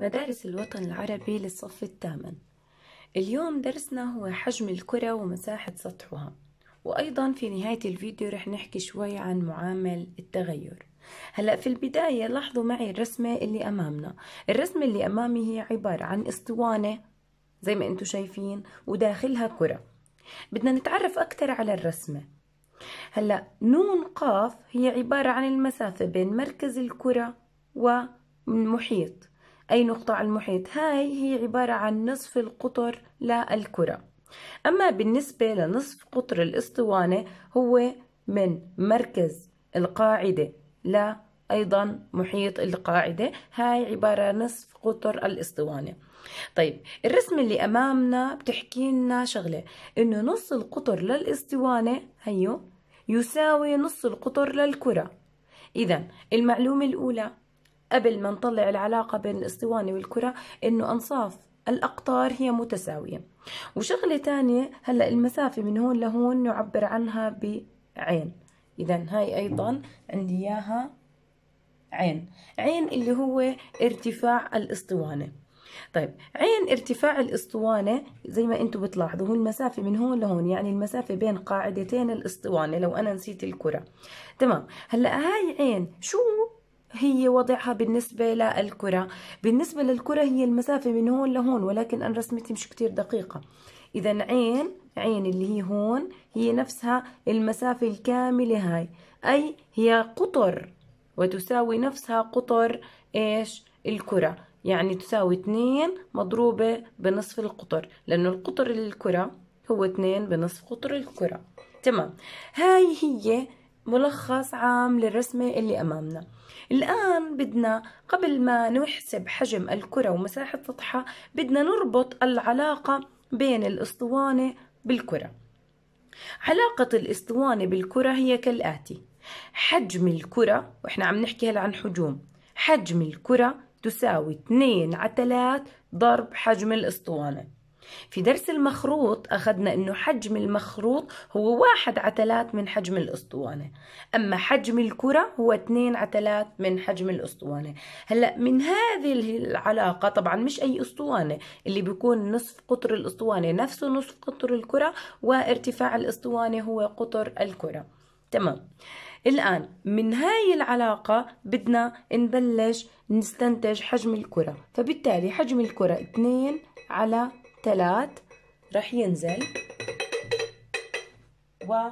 مدارس الوطن العربي للصف الثامن اليوم درسنا هو حجم الكرة ومساحة سطحها وأيضا في نهاية الفيديو رح نحكي شوي عن معامل التغير هلأ في البداية لاحظوا معي الرسمة اللي أمامنا الرسمة اللي أمامي هي عبارة عن اسطوانة زي ما انتم شايفين وداخلها كرة بدنا نتعرف أكثر على الرسمة هلأ نون قاف هي عبارة عن المسافة بين مركز الكرة والمحيط أي نقطة على المحيط هاي هي عبارة عن نصف القطر للكرة أما بالنسبة لنصف قطر الإسطوانة هو من مركز القاعدة لا أيضا محيط القاعدة هاي عبارة نصف قطر الإسطوانة طيب الرسم اللي أمامنا بتحكي لنا شغلة إنه نص القطر للإسطوانة هيو يساوي نص القطر للكرة إذا المعلومة الأولى قبل ما نطلع العلاقة بين الاسطوانة والكرة انه انصاف الأقطار هي متساوية وشغلة تانية هلأ المسافة من هون لهون نعبر عنها بعين إذا هاي أيضا عندي إياها عين عين اللي هو ارتفاع الاسطوانة طيب عين ارتفاع الاسطوانة زي ما انتم بتلاحظوا هو المسافة من هون لهون يعني المسافة بين قاعدتين الاسطوانة لو انا نسيت الكرة تمام هلا هاي عين شو هي وضعها بالنسبة للكرة بالنسبة للكرة هي المسافة من هون لهون ولكن أنا رسمتي مش كتير دقيقة إذا عين عين اللي هي هون هي نفسها المسافة الكاملة هاي أي هي قطر وتساوي نفسها قطر إيش الكرة يعني تساوي 2 مضروبة بنصف القطر لأنه القطر الكرة هو 2 بنصف قطر الكرة تمام هاي هي ملخص عام للرسمة اللي أمامنا الآن بدنا قبل ما نحسب حجم الكرة ومساحة سطحها بدنا نربط العلاقة بين الأسطوانة بالكرة علاقة الأسطوانة بالكرة هي كالآتي حجم الكرة وإحنا عم نحكي هلا عن حجوم حجم الكرة تساوي 2 على 3 ضرب حجم الأسطوانة في درس المخروط أخذنا أنه حجم المخروط هو واحد عتلات من حجم الأسطوانة أما حجم الكرة هو اثنين عتلات من حجم الأسطوانة هلأ من هذه العلاقة طبعا مش أي أسطوانة اللي بيكون نصف قطر الأسطوانة نفسه نصف قطر الكرة وارتفاع الأسطوانة هو قطر الكرة تمام الآن من هاي العلاقة بدنا نبلش نستنتج حجم الكرة فبالتالي حجم الكرة 2 على ثلاث رح ينزل و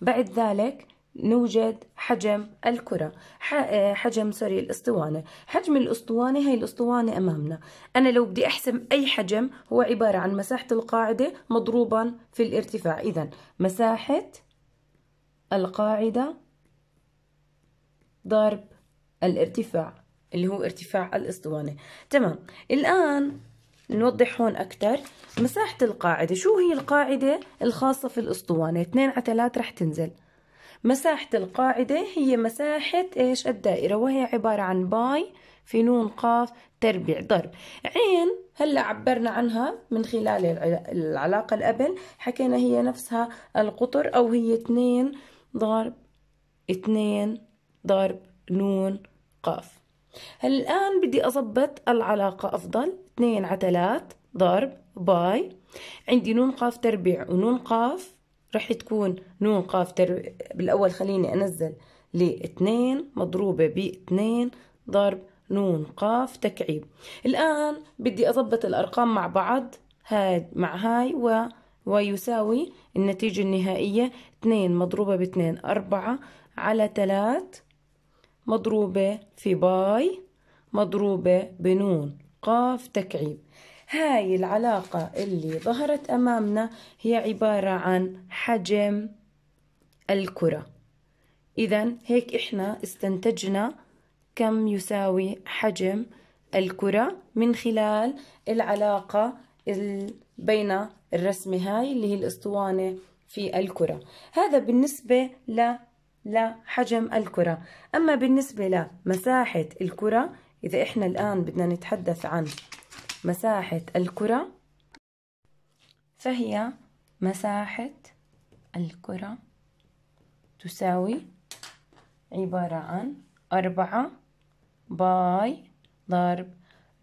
بعد ذلك نوجد حجم الكرة آه، حجم سوري الاسطوانة حجم الاسطوانة هي الاسطوانة امامنا انا لو بدي احسم اي حجم هو عبارة عن مساحة القاعدة مضروبا في الارتفاع اذا مساحة القاعدة ضرب الارتفاع اللي هو ارتفاع الاسطوانة تمام الان نوضح هون أكتر مساحة القاعدة شو هي القاعدة الخاصة في الأسطوانة 2 على 3 رح تنزل مساحة القاعدة هي مساحة إيش الدائرة وهي عبارة عن باي في نون قاف تربيع ضرب عين هلا عبرنا عنها من خلال العلاقة اللي قبل حكينا هي نفسها القطر أو هي اتنين ضرب اتنين ضرب نون قاف هلا الآن بدي أضبط العلاقة أفضل 2 عدلات ضرب باي عندي نون قاف تربيع ونون قاف رح تكون نون قاف تربيع بالأول خليني أنزل لاتنين مضروبة باتنين ضرب نون قاف تكعيب الآن بدي أضبط الأرقام مع بعض هاد مع هاي و ويساوي النتيجة النهائية 2 مضروبة باتنين أربعة على 3 مضروبة في باي مضروبة بنون قاف تكعيب هاي العلاقة اللي ظهرت أمامنا هي عبارة عن حجم الكرة إذا هيك إحنا استنتجنا كم يساوي حجم الكرة من خلال العلاقة بين الرسمة هاي اللي هي الأسطوانة في الكرة هذا بالنسبة ل لحجم الكرة أما بالنسبة لمساحة الكرة إذا إحنا الآن بدنا نتحدث عن مساحة الكرة فهي مساحة الكرة تساوي عبارة عن أربعة باي ضرب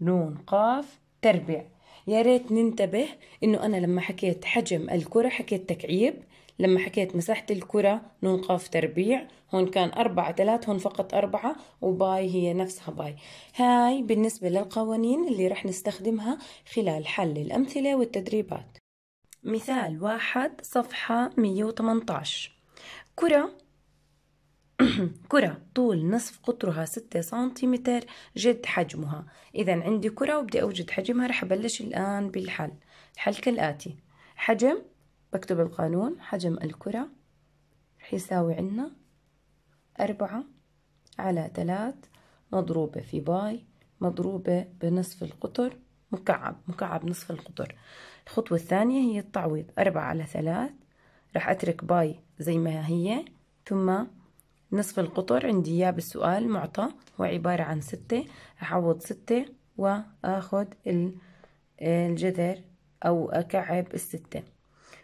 نون قاف تربيع يا ريت ننتبه إنه أنا لما حكيت حجم الكرة حكيت تكعيب لما حكيت مساحة الكرة نون قاف تربيع هون كان أربعة ثلاث هون فقط أربعة وباي هي نفسها باي هاي بالنسبة للقوانين اللي رح نستخدمها خلال حل الأمثلة والتدريبات مثال واحد صفحة 118 كرة كرة طول نصف قطرها ستة سنتيمتر جد حجمها إذا عندي كرة وبدي أوجد حجمها رح أبلش الآن بالحل الحل كالآتي حجم بكتب القانون حجم الكرة رح يساوي عنا أربعة على ثلاث مضروبة في باي مضروبة بنصف القطر مكعب مكعب نصف القطر الخطوة الثانية هي التعويض أربعة على ثلاث رح أترك باي زي ما هي ثم نصف القطر عندي إياه بالسؤال معطى هو عبارة عن ستة أعوض ستة وآخذ الجذر أو أكعب الستة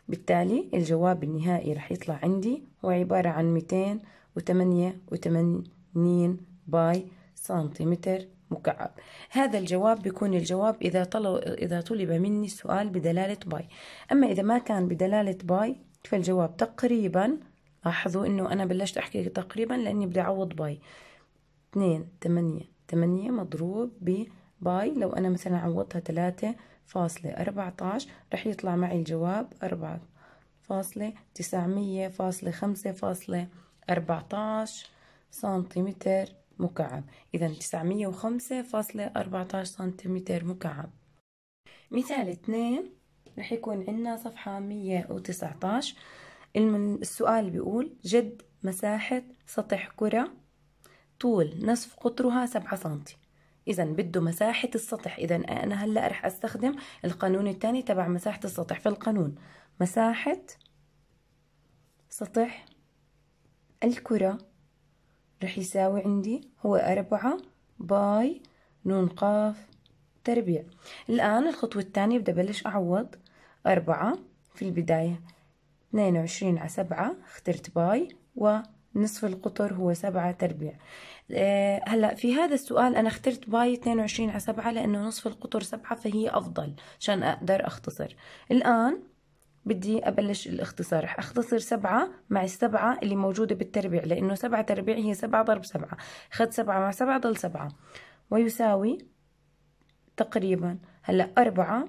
بالتالي الجواب النهائي رح يطلع عندي هو عبارة عن 288 باي سنتيمتر مكعب هذا الجواب بيكون الجواب إذا طلب, إذا طلب مني السؤال بدلالة باي أما إذا ما كان بدلالة باي فالجواب تقريبا لاحظوا انه انا بلشت احكي تقريبا لاني بدي اعوض باي اثنين مضروب ب باي لو انا مثلا عوضتها ثلاثة فاصلة أربعتاش رح يطلع معي الجواب أربعة فاصلة تسعمية فاصلة خمسة فاصلة أربعتاش سنتيمتر مكعب إذا تسعمية وخمسة فاصلة أربعتاش سنتيمتر مكعب مثال اثنين رح يكون عندنا صفحة مية وتسعتاش السؤال بيقول جد مساحة سطح كرة طول نصف قطرها سبعة سنتي اذا بده مساحه السطح اذا انا هلا رح استخدم القانون الثاني تبع مساحه السطح في القانون مساحه سطح الكره رح يساوي عندي هو أربعة باي نون قاف تربيع الآن الخطوة الثانية بدي أبلش أعوض أربعة في البداية اثنين وعشرين على سبعة اخترت باي و نصف القطر هو سبعة تربيع آه، هلا في هذا السؤال انا اخترت باي 22 على 7 لانه نصف القطر 7 فهي افضل عشان اقدر اختصر الان بدي أبلش الاختصار رح أختصر سبعة مع السبعة اللي موجودة بالتربيع لأنه سبعة تربيع هي سبعة ضرب سبعة اخذت سبعة مع سبعة ضل سبعة ويساوي تقريبا هلأ أربعة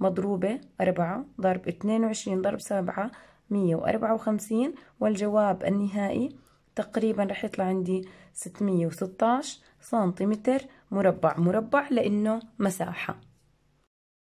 مضروبة أربعة ضرب 22 ضرب سبعة 154 والجواب النهائي تقريبا رح يطلع عندي 616 سنتيمتر مربع مربع لأنه مساحة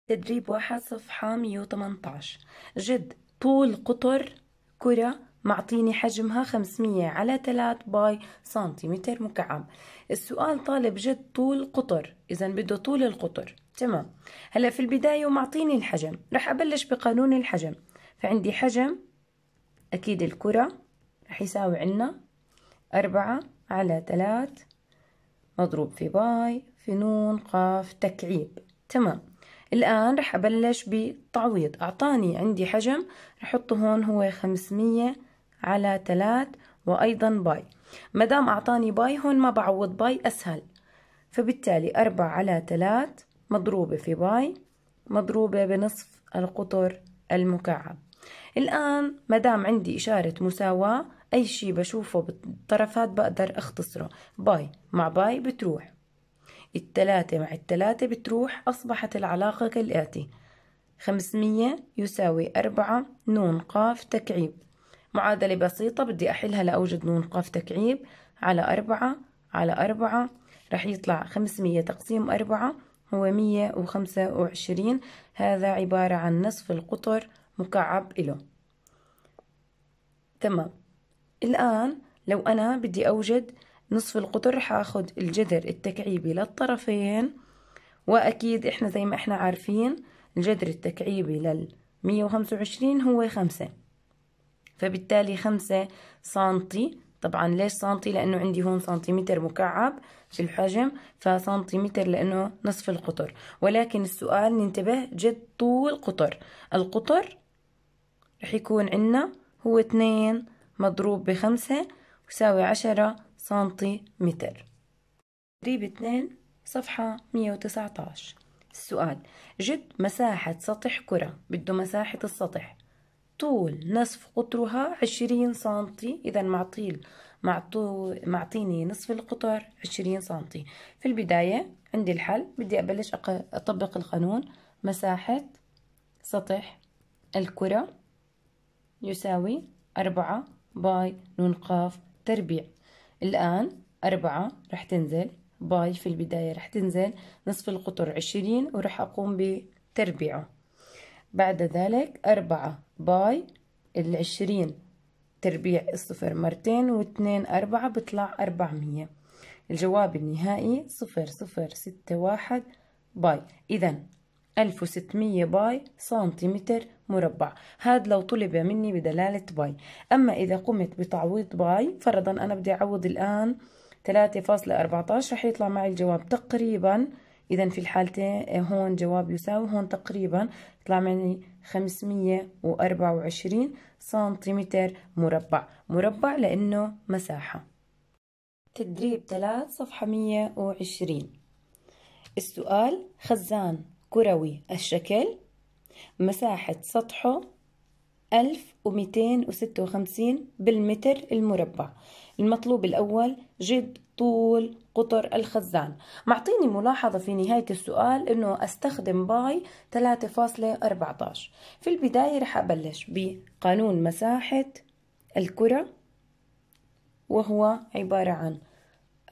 تدريب واحد صفحة 118 جد طول قطر كرة معطيني حجمها 500 على 3 باي سنتيمتر مكعب السؤال طالب جد طول قطر إذا بده طول القطر تمام هلا في البداية ومعطيني الحجم رح أبلش بقانون الحجم فعندي حجم أكيد الكرة رح يساوي عنا أربعة على ثلاث مضروب في باي في نون قاف تكعيب تمام الآن رح أبلش بتعويض أعطاني عندي حجم رح أحطه هون هو خمسمية على ثلاث وأيضا باي مدام أعطاني باي هون ما بعوض باي أسهل فبالتالي أربعة على ثلاث مضروبة في باي مضروبة بنصف القطر المكعب الآن مدام عندي إشارة مساواة أي شي بشوفه بالطرفات بقدر أختصره باي مع باي بتروح التلاتة مع التلاتة بتروح أصبحت العلاقة كالآتي خمسمية يساوي أربعة نون قاف تكعيب معادلة بسيطة بدي أحلها لأوجد نون قاف تكعيب على أربعة على أربعة رح يطلع خمسمية تقسيم أربعة هو مية وخمسة وعشرين هذا عبارة عن نصف القطر مكعب إله تمام الآن لو أنا بدي أوجد نصف القطر حاخد الجذر التكعيبي للطرفين وأكيد إحنا زي ما إحنا عارفين الجذر التكعيبي لل 125 هو خمسة فبالتالي خمسة سنتي طبعا ليش سنتي لأنه عندي هون سنتيمتر مكعب في الحجم فسنتيمتر لأنه نصف القطر ولكن السؤال ننتبه جد طول قطر القطر رح يكون عنا هو اتنين مضروب بخمسة يساوي عشرة سنتي متر تدريب اتنين صفحة مية وتسعتاش السؤال جد مساحة سطح كرة بده مساحة السطح طول نصف قطرها عشرين سنتي إذا معطيل معطو معطيني نصف القطر عشرين سنتي في البداية عندي الحل بدي أبلش أطبق القانون مساحة سطح الكرة يساوي أربعة باي نون قاف تربيع الآن أربعة رح تنزل باي في البداية رح تنزل نصف القطر عشرين ورح أقوم بتربيعه بعد ذلك أربعة باي العشرين تربيع الصفر مرتين واثنين أربعة بطلع أربعمية الجواب النهائي صفر صفر ستة واحد باي إذا 1600 باي سنتيمتر مربع هذا لو طلب مني بدلالة باي أما إذا قمت بتعويض باي فرضا أنا بدي أعوض الآن 3.14 رح يطلع معي الجواب تقريبا إذا في الحالتين آه، هون جواب يساوي هون تقريبا يطلع معي 524 سنتيمتر مربع مربع لأنه مساحة تدريب 3 صفحة 120 السؤال خزان كروي الشكل مساحة سطحه 1256 بالمتر المربع المطلوب الأول جد طول قطر الخزان معطيني ملاحظة في نهاية السؤال أنه أستخدم باي 3.14 في البداية رح أبلش بقانون مساحة الكرة وهو عبارة عن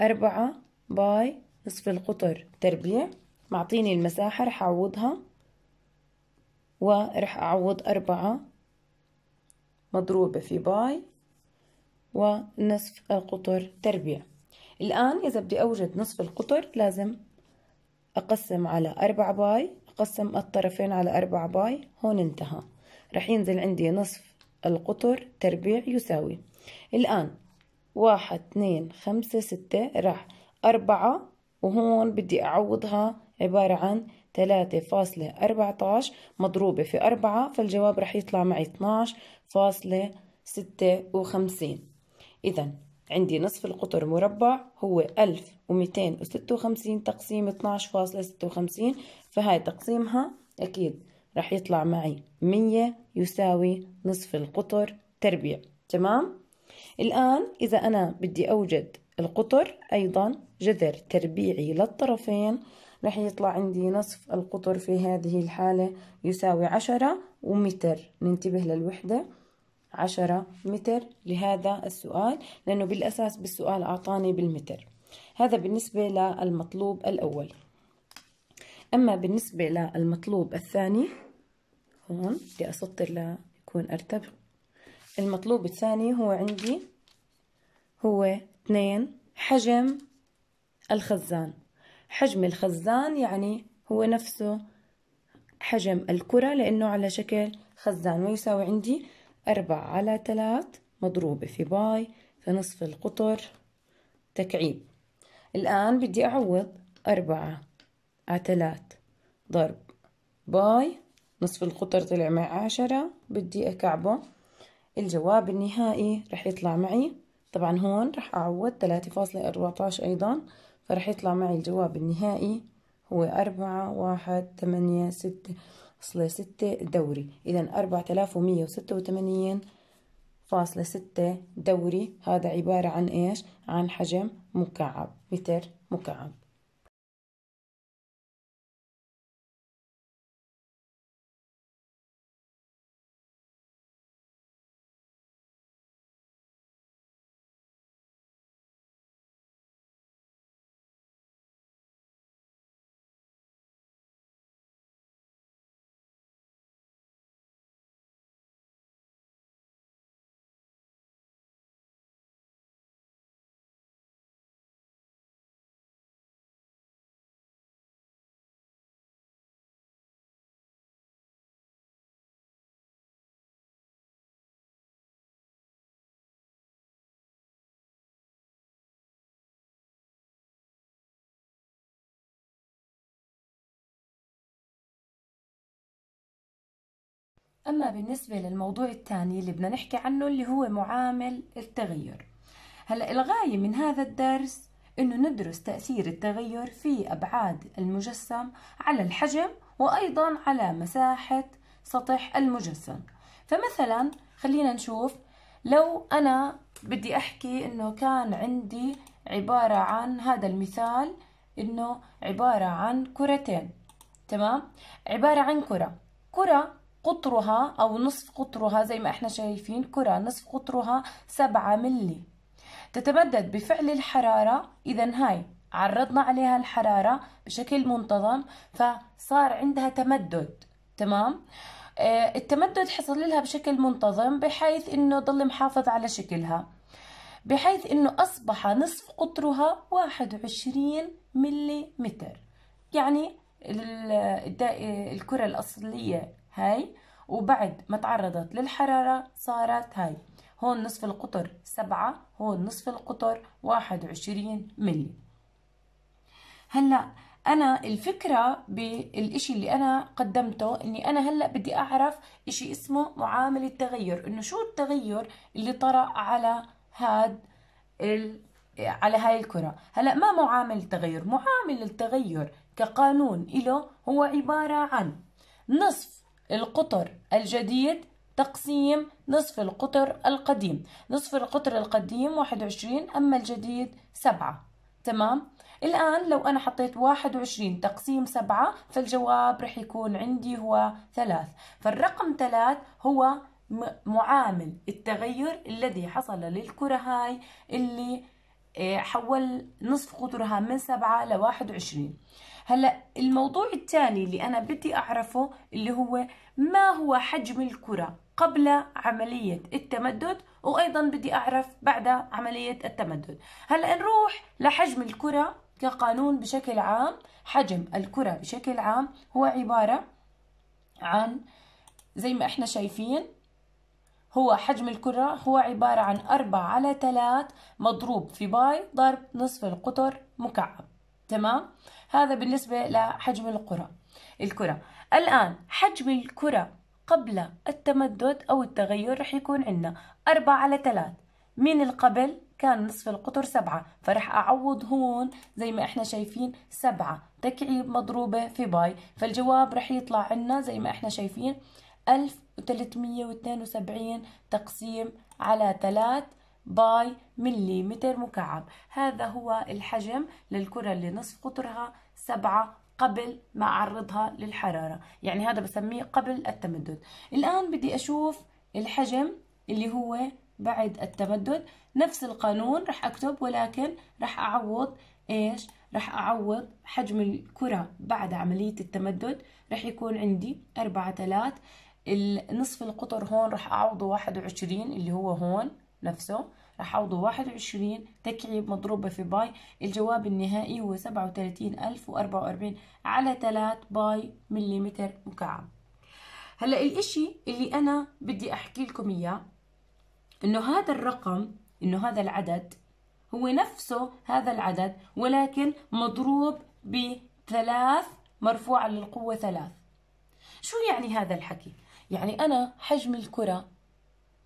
4 باي نصف القطر تربيع معطيني المساحة رح أعوضها ورح أعوض أربعة مضروبة في باي ونصف القطر تربيع الآن إذا بدي أوجد نصف القطر لازم أقسم على أربعة باي أقسم الطرفين على أربعة باي هون انتهى رح ينزل عندي نصف القطر تربيع يساوي الآن واحد اثنين خمسة ستة راح أربعة وهون بدي أعوضها عبارة عن 3.14 مضروبة في 4 فالجواب رح يطلع معي 12.56 إذا عندي نصف القطر مربع هو 1256 تقسيم 12.56 فهاي تقسيمها أكيد رح يطلع معي 100 يساوي نصف القطر تربيع تمام؟ الآن إذا أنا بدي أوجد القطر أيضا جذر تربيعي للطرفين رح يطلع عندي نصف القطر في هذه الحالة يساوي عشرة ومتر ننتبه للوحدة عشرة متر لهذا السؤال لأنه بالأساس بالسؤال أعطاني بالمتر هذا بالنسبة للمطلوب الأول أما بالنسبة للمطلوب الثاني هون بدي أسطر ليكون أرتب المطلوب الثاني هو عندي هو اثنين حجم الخزان حجم الخزان يعني هو نفسه حجم الكرة لأنه على شكل خزان ويساوي عندي أربعة على ثلاث مضروبة في باي في نصف القطر تكعيب الآن بدي أعوض أربعة على ثلاث ضرب باي نصف القطر طلع معي عشرة بدي أكعبه الجواب النهائي رح يطلع معي طبعا هون رح أعوض فاصلة أربعتاش أيضا فرح يطلع معي الجواب النهائي هو أربعة واحد ثمانية ستة فاصلة ستة دوري إذا أربعة آلاف ومية وستة وثمانين فاصلة ستة دوري هذا عبارة عن إيش عن حجم مكعب متر مكعب أما بالنسبة للموضوع الثاني اللي بدنا نحكي عنه اللي هو معامل التغير هلا الغاية من هذا الدرس إنه ندرس تأثير التغير في أبعاد المجسم على الحجم وأيضا على مساحة سطح المجسم فمثلا خلينا نشوف لو أنا بدي أحكي إنه كان عندي عبارة عن هذا المثال إنه عبارة عن كرتين تمام عبارة عن كرة كرة قطرها أو نصف قطرها زي ما احنا شايفين كرة نصف قطرها سبعة ملي تتمدد بفعل الحرارة إذا هاي عرضنا عليها الحرارة بشكل منتظم فصار عندها تمدد تمام آه التمدد حصل لها بشكل منتظم بحيث انه ضل محافظ على شكلها بحيث انه اصبح نصف قطرها 21 ملي متر يعني الكرة الأصلية هاي وبعد ما تعرضت للحرارة صارت هاي هون نصف القطر سبعة هون نصف القطر واحد وعشرين ملي هلأ أنا الفكرة بالإشي اللي أنا قدمته إني أنا هلأ بدي أعرف إشي اسمه معامل التغير إنه شو التغير اللي طرأ على هاد ال... على هاي الكرة هلأ ما معامل التغير معامل التغير كقانون إله هو عبارة عن نصف القطر الجديد تقسيم نصف القطر القديم نصف القطر القديم 21 أما الجديد 7 تمام الآن لو أنا حطيت 21 تقسيم 7 فالجواب رح يكون عندي هو 3 فالرقم 3 هو معامل التغير الذي حصل للكرة هاي اللي إيه، حول نصف قطرها من سبعة لواحد وعشرين هلا الموضوع الثاني اللي انا بدي اعرفه اللي هو ما هو حجم الكره قبل عمليه التمدد وايضا بدي اعرف بعد عمليه التمدد هلا نروح لحجم الكره كقانون بشكل عام حجم الكره بشكل عام هو عباره عن زي ما احنا شايفين هو حجم الكرة هو عبارة عن 4 على 3 مضروب في باي ضرب نصف القطر مكعب تمام هذا بالنسبة لحجم الكرة الكرة الآن حجم الكرة قبل التمدد أو التغير رح يكون عندنا 4 على 3 من القبل كان نصف القطر سبعة فرح أعوض هون زي ما إحنا شايفين سبعة تكعيب مضروبة في باي فالجواب رح يطلع عندنا زي ما إحنا شايفين ألف 372 تقسيم على 3 باي متر مكعب هذا هو الحجم للكرة اللي نصف قطرها سبعة قبل ما أعرضها للحرارة يعني هذا بسميه قبل التمدد الآن بدي أشوف الحجم اللي هو بعد التمدد نفس القانون رح أكتب ولكن رح أعوض إيش رح أعوض حجم الكرة بعد عملية التمدد رح يكون عندي أربعة النصف القطر هون راح اعوضه واحد وعشرين اللي هو هون نفسه راح اعوضه واحد وعشرين تكعيب مضروبة في باي الجواب النهائي هو سبعة وثلاثين ألف وأربعة وأربعين على 3 باي مليمتر مكعب هلا الاشي اللي أنا بدي أحكي لكم إياه إنه هذا الرقم إنه هذا العدد هو نفسه هذا العدد ولكن مضروب بثلاث مرفوعة للقوة ثلاث شو يعني هذا الحكي؟ يعني أنا حجم الكرة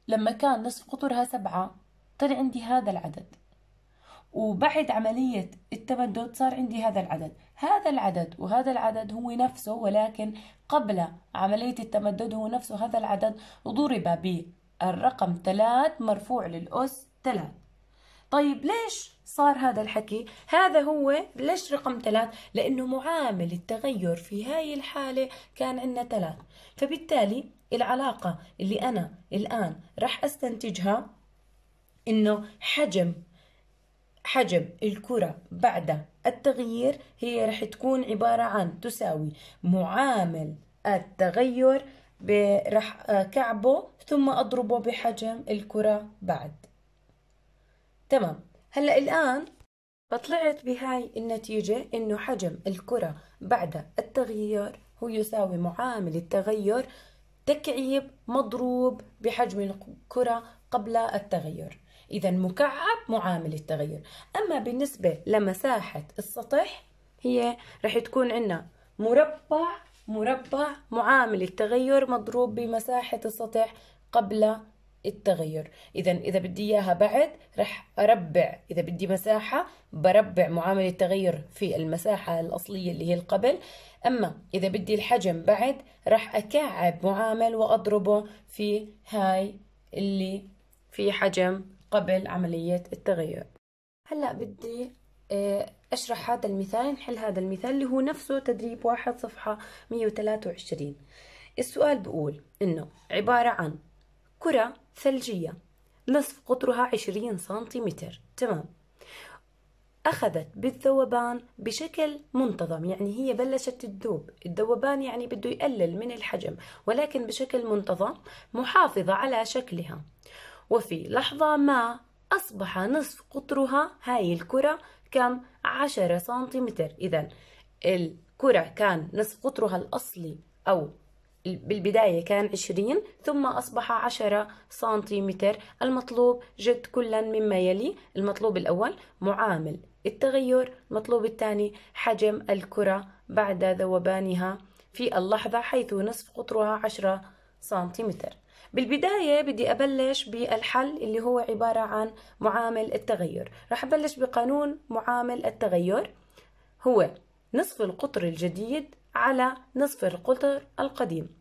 لما كان نصف قطرها سبعة طلع عندي هذا العدد وبعد عملية التمدد صار عندي هذا العدد هذا العدد وهذا العدد هو نفسه ولكن قبل عملية التمدد هو نفسه هذا العدد ضرب بالرقم 3 مرفوع للأس 3 طيب ليش صار هذا الحكي هذا هو ليش رقم ثلاث لأنه معامل التغير في هاي الحالة كان عندنا ثلاث فبالتالي العلاقة اللي أنا الآن رح أستنتجها إنه حجم حجم الكرة بعد التغيير هي رح تكون عبارة عن تساوي معامل التغير رح كعبه ثم أضربه بحجم الكرة بعد تمام هلا الآن فطلعت بهاي النتيجة إنه حجم الكرة بعد التغيير هو يساوي معامل التغير تكعيب مضروب بحجم الكرة قبل التغير إذا مكعب معامل التغير أما بالنسبة لمساحة السطح هي رح تكون عنا مربع مربع معامل التغير مضروب بمساحة السطح قبل التغير إذا إذا بدي إياها بعد رح أربع إذا بدي مساحة بربع معامل التغير في المساحة الأصلية اللي هي القبل أما إذا بدي الحجم بعد رح أكعب معامل وأضربه في هاي اللي في حجم قبل عملية التغير هلأ بدي آه، أشرح هذا المثال نحل هذا المثال اللي هو نفسه تدريب واحد صفحة 123 السؤال بقول إنه عبارة عن كرة ثلجية نصف قطرها 20 سنتيمتر تمام أخذت بالذوبان بشكل منتظم يعني هي بلشت تذوب الذوبان يعني بده يقلل من الحجم ولكن بشكل منتظم محافظة على شكلها وفي لحظة ما أصبح نصف قطرها هاي الكرة كم عشرة سنتيمتر إذا الكرة كان نصف قطرها الأصلي أو بالبداية كان 20 ثم أصبح 10 سنتيمتر المطلوب جد كلا مما يلي المطلوب الأول معامل التغير المطلوب الثاني حجم الكرة بعد ذوبانها في اللحظة حيث نصف قطرها 10 سنتيمتر بالبداية بدي أبلش بالحل اللي هو عبارة عن معامل التغير رح أبلش بقانون معامل التغير هو نصف القطر الجديد على نصف القطر القديم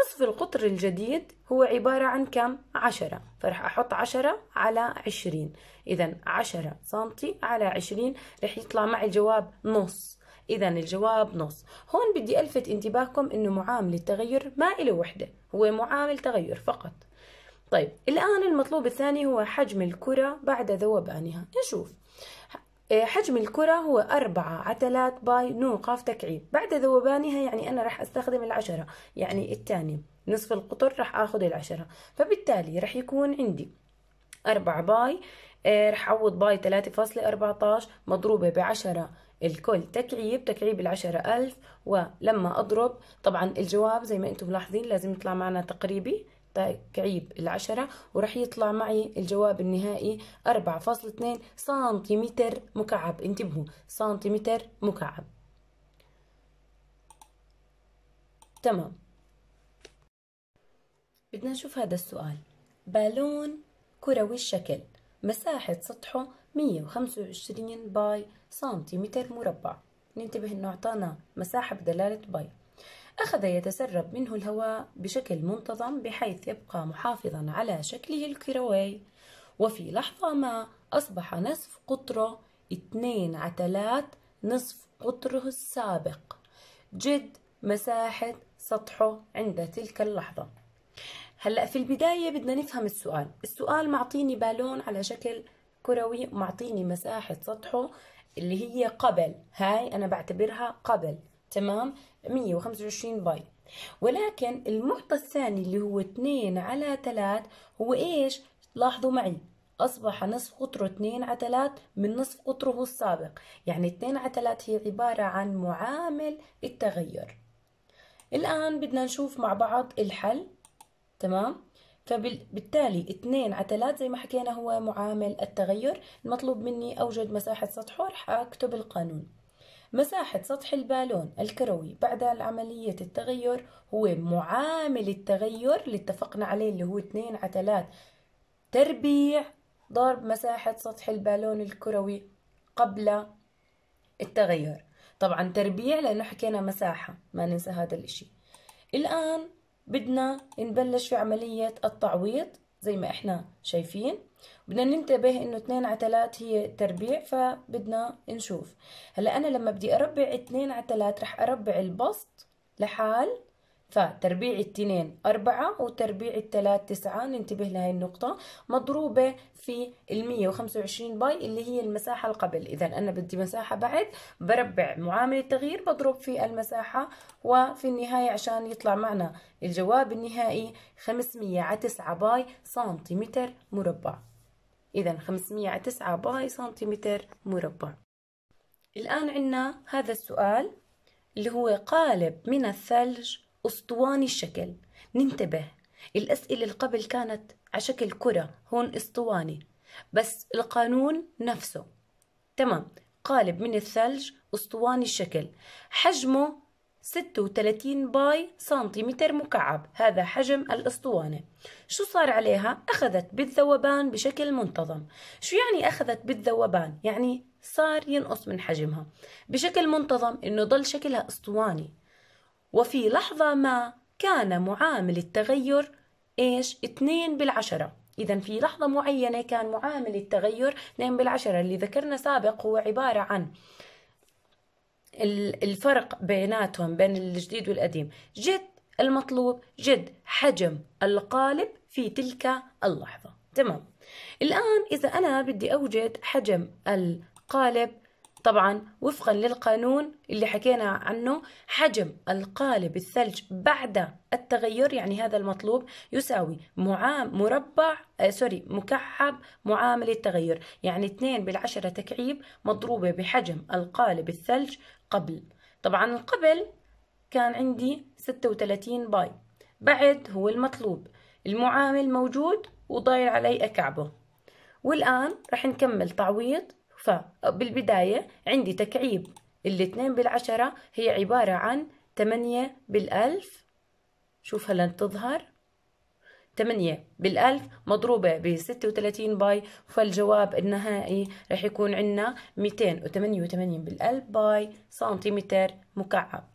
نصف القطر الجديد هو عبارة عن كم؟ عشرة فرح أحط عشرة على عشرين إذا عشرة سنتي على عشرين رح يطلع معي الجواب نص إذا الجواب نص هون بدي ألفت انتباهكم إنه معامل التغير ما إلى وحدة هو معامل تغير فقط طيب الآن المطلوب الثاني هو حجم الكرة بعد ذوبانها نشوف إيه، حجم الكرة هو أربعة عتلات باي نو قاف تكعيب بعد ذوبانها يعني أنا راح أستخدم العشرة يعني الثاني نصف القطر راح أخذ العشرة فبالتالي راح يكون عندي أربعة باي إيه، راح أعوض باي ثلاثة فاصلة عشر مضروبة بعشرة الكل تكعيب تكعيب العشرة ألف ولما أضرب طبعا الجواب زي ما أنتم ملاحظين لازم يطلع معنا تقريبي تكعيب العشرة وراح يطلع معي الجواب النهائي 4.2 سنتيمتر مكعب انتبهوا سنتيمتر مكعب تمام بدنا نشوف هذا السؤال بالون كروي الشكل مساحة سطحه 125 باي سنتيمتر مربع ننتبه انه اعطانا مساحة بدلالة باي أخذ يتسرب منه الهواء بشكل منتظم بحيث يبقى محافظا على شكله الكروي وفي لحظة ما أصبح نصف قطره اتنين عتلات نصف قطره السابق جد مساحة سطحه عند تلك اللحظة هلأ في البداية بدنا نفهم السؤال السؤال معطيني بالون على شكل كروي معطيني مساحة سطحه اللي هي قبل هاي أنا بعتبرها قبل تمام 125 باي ولكن المعطى الثاني اللي هو 2 على 3 هو ايش لاحظوا معي أصبح نصف قطره 2 على 3 من نصف قطره السابق يعني 2 على 3 هي عبارة عن معامل التغير الآن بدنا نشوف مع بعض الحل تمام فبالتالي 2 على 3 زي ما حكينا هو معامل التغير المطلوب مني أوجد مساحة سطحه رح أكتب القانون مساحة سطح البالون الكروي بعد عملية التغير هو معامل التغير اللي اتفقنا عليه اللي هو 2 على 3 تربيع ضرب مساحة سطح البالون الكروي قبل التغير طبعا تربيع لأنه حكينا مساحة ما ننسى هذا الإشي الآن بدنا نبلش في عملية التعويض زي ما إحنا شايفين بدنا ننتبه انه اتنين على 3 هي تربيع فبدنا نشوف هلا انا لما بدي اربع اتنين على 3 رح اربع البسط لحال فتربيع التنين أربعة وتربيع التلات تسعة ننتبه لهي النقطة مضروبة في المية وخمسة وعشرين باي اللي هي المساحة القبل إذا أنا بدي مساحة بعد بربع معامل التغيير بضرب في المساحة وفي النهاية عشان يطلع معنا الجواب النهائي خمسمية على تسعة باي سنتيمتر مربع إذا 509 باي سنتيمتر مربع الآن عندنا هذا السؤال اللي هو قالب من الثلج أسطواني الشكل ننتبه الأسئلة اللي قبل كانت على شكل كرة هون اسطواني بس القانون نفسه تمام قالب من الثلج أسطواني الشكل حجمه 36 باي سنتيمتر مكعب هذا حجم الأسطوانة شو صار عليها؟ أخذت بالذوبان بشكل منتظم شو يعني أخذت بالذوبان؟ يعني صار ينقص من حجمها بشكل منتظم إنه ضل شكلها أسطواني وفي لحظة ما كان معامل التغير إيش؟ 2 بالعشرة إذا في لحظة معينة كان معامل التغير 2 بالعشرة اللي ذكرنا سابق هو عبارة عن الفرق بيناتهم بين الجديد والقديم جد المطلوب جد حجم القالب في تلك اللحظة تمام الآن إذا أنا بدي أوجد حجم القالب طبعا وفقا للقانون اللي حكينا عنه حجم القالب الثلج بعد التغير يعني هذا المطلوب يساوي معام مربع آه سوري مكعب معامل التغير يعني 2 بالعشرة تكعيب مضروبة بحجم القالب الثلج قبل طبعا القبل كان عندي 36 باي بعد هو المطلوب المعامل موجود وضايل علي أكعبه والآن رح نكمل تعويض فبالبداية عندي تكعيب الاتنين بالعشرة هي عبارة عن 8 بالألف شوف هلا تظهر 8 بالألف مضروبة ب 36 باي فالجواب النهائي رح يكون عندنا 288 بالألف باي سنتيمتر مكعب